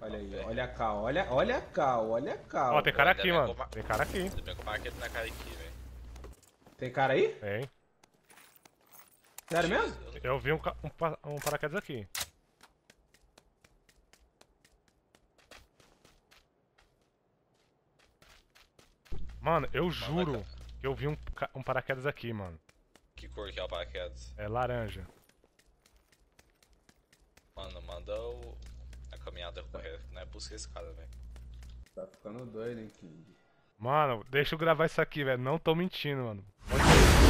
Olha aí, olha a cal, olha, olha a cal, olha a cal. Ó, tem cara aqui, mano. Tem cara aqui. cara aqui, velho. Tem cara aí? Tem. Sério mesmo? Eu vi um, um, um paraquedas aqui. Mano, eu juro que eu vi um, um paraquedas aqui, mano. Que cor que é o paraquedas? É laranja. Mano, manda o, caminhada com Não é possível esse cara, velho. Né? Tá ficando doido, hein, King? Mano, deixa eu gravar isso aqui, velho. Não tô mentindo, mano. Pode...